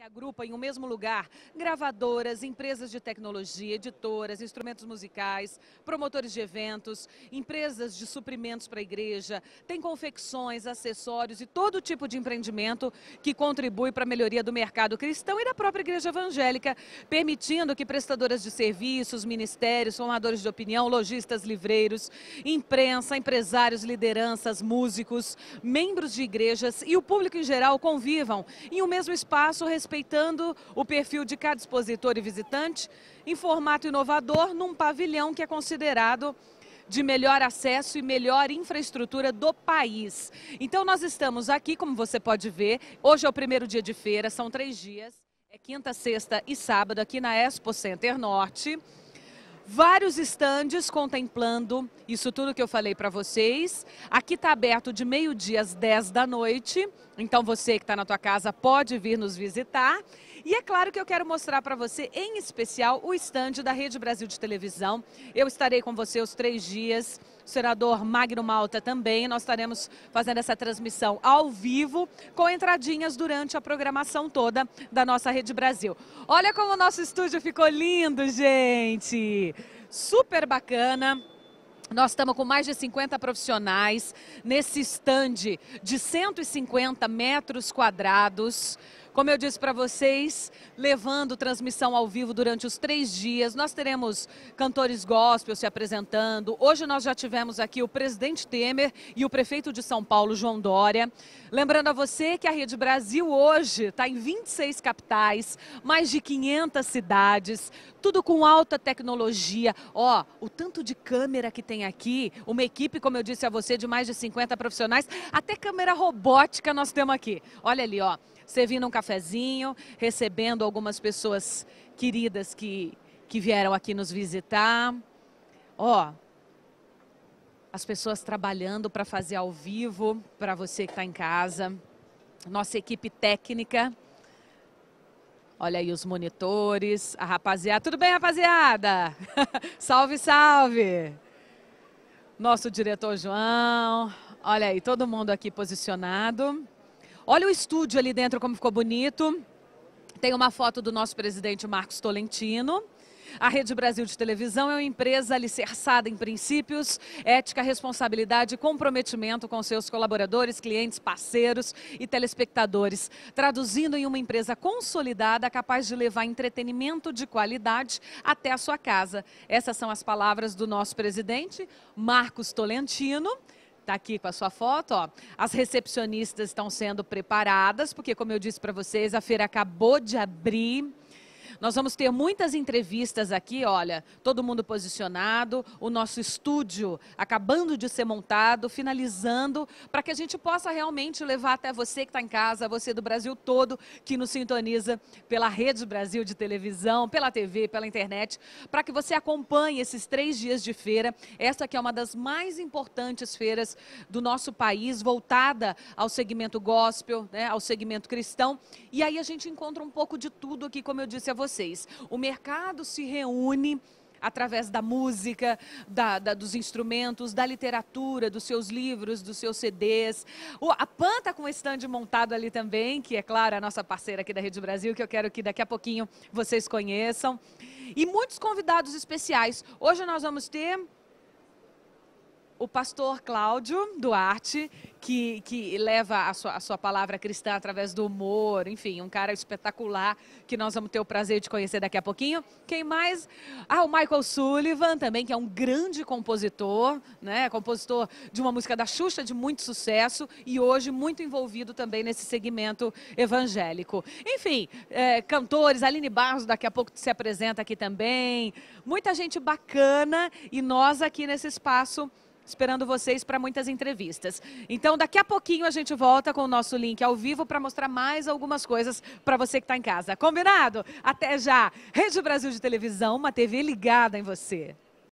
que agrupa em um mesmo lugar gravadoras, empresas de tecnologia, editoras, instrumentos musicais, promotores de eventos, empresas de suprimentos para a igreja, tem confecções, acessórios e todo tipo de empreendimento que contribui para a melhoria do mercado cristão e da própria igreja evangélica, permitindo que prestadoras de serviços, ministérios, formadores de opinião, lojistas, livreiros, imprensa, empresários, lideranças, músicos, membros de igrejas e o público em geral convivam em um mesmo espaço, respeitando o perfil de cada expositor e visitante, em formato inovador, num pavilhão que é considerado de melhor acesso e melhor infraestrutura do país. Então nós estamos aqui, como você pode ver, hoje é o primeiro dia de feira, são três dias, é quinta, sexta e sábado aqui na Expo Center Norte. Vários estandes contemplando isso tudo que eu falei para vocês. Aqui está aberto de meio-dia às 10 da noite, então você que está na tua casa pode vir nos visitar. E é claro que eu quero mostrar para você, em especial, o estande da Rede Brasil de Televisão. Eu estarei com você os três dias senador Magno Malta também. Nós estaremos fazendo essa transmissão ao vivo, com entradinhas durante a programação toda da nossa Rede Brasil. Olha como o nosso estúdio ficou lindo, gente! Super bacana. Nós estamos com mais de 50 profissionais nesse stand de 150 metros quadrados, como eu disse para vocês, levando transmissão ao vivo durante os três dias, nós teremos cantores gospel se apresentando. Hoje nós já tivemos aqui o presidente Temer e o prefeito de São Paulo, João Dória. Lembrando a você que a Rede Brasil hoje está em 26 capitais, mais de 500 cidades, tudo com alta tecnologia. Ó, o tanto de câmera que tem aqui, uma equipe, como eu disse a você, de mais de 50 profissionais, até câmera robótica nós temos aqui. Olha ali, ó, servindo um café cafezinho, recebendo algumas pessoas queridas que, que vieram aqui nos visitar. Ó, as pessoas trabalhando para fazer ao vivo, para você que está em casa. Nossa equipe técnica. Olha aí os monitores, a rapaziada. Tudo bem, rapaziada? salve, salve! Nosso diretor João. Olha aí, todo mundo aqui posicionado. Olha o estúdio ali dentro como ficou bonito. Tem uma foto do nosso presidente Marcos Tolentino. A Rede Brasil de Televisão é uma empresa alicerçada em princípios, ética, responsabilidade e comprometimento com seus colaboradores, clientes, parceiros e telespectadores, traduzindo em uma empresa consolidada capaz de levar entretenimento de qualidade até a sua casa. Essas são as palavras do nosso presidente, Marcos Tolentino. Tá aqui com a sua foto, ó. As recepcionistas estão sendo preparadas, porque como eu disse para vocês, a feira acabou de abrir. Nós vamos ter muitas entrevistas aqui, olha, todo mundo posicionado, o nosso estúdio acabando de ser montado, finalizando, para que a gente possa realmente levar até você que está em casa, você do Brasil todo, que nos sintoniza pela Rede Brasil de televisão, pela TV, pela internet, para que você acompanhe esses três dias de feira. Essa que é uma das mais importantes feiras do nosso país, voltada ao segmento gospel, né, ao segmento cristão. E aí a gente encontra um pouco de tudo aqui, como eu disse a você vocês. O mercado se reúne através da música, da, da, dos instrumentos, da literatura, dos seus livros, dos seus CDs. O, a Pan está com o stand montado ali também, que é claro, a nossa parceira aqui da Rede Brasil, que eu quero que daqui a pouquinho vocês conheçam. E muitos convidados especiais. Hoje nós vamos ter o pastor Cláudio Duarte, que, que leva a sua, a sua palavra cristã através do humor, enfim, um cara espetacular que nós vamos ter o prazer de conhecer daqui a pouquinho. Quem mais? Ah, o Michael Sullivan também, que é um grande compositor, né? Compositor de uma música da Xuxa de muito sucesso e hoje muito envolvido também nesse segmento evangélico. Enfim, é, cantores, Aline Barros daqui a pouco se apresenta aqui também. Muita gente bacana e nós aqui nesse espaço esperando vocês para muitas entrevistas. Então, daqui a pouquinho a gente volta com o nosso link ao vivo para mostrar mais algumas coisas para você que está em casa. Combinado? Até já! Rede Brasil de Televisão, uma TV ligada em você.